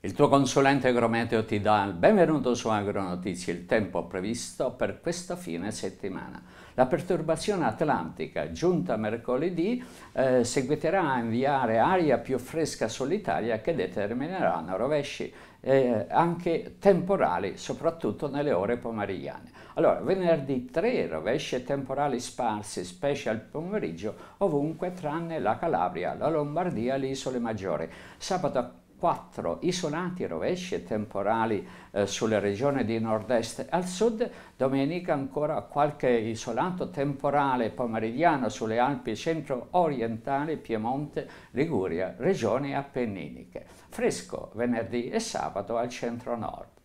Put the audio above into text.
Il tuo consulente agrometeo ti dà il benvenuto su Agronotizie, il tempo previsto per questo fine settimana. La perturbazione atlantica giunta mercoledì eh, seguiterà a inviare aria più fresca sull'Italia che determineranno rovesci eh, anche temporali, soprattutto nelle ore pomeridiane. Allora, venerdì 3 rovesci temporali sparsi, specie al pomeriggio, ovunque tranne la Calabria, la Lombardia e le isole maggiori. Sabato 4. Isolanti rovesci temporali eh, sulle regioni di nord-est al sud, domenica ancora qualche isolato temporale pomeridiano sulle Alpi centro-orientali, Piemonte, Liguria, regioni appenniniche. Fresco venerdì e sabato al centro-nord.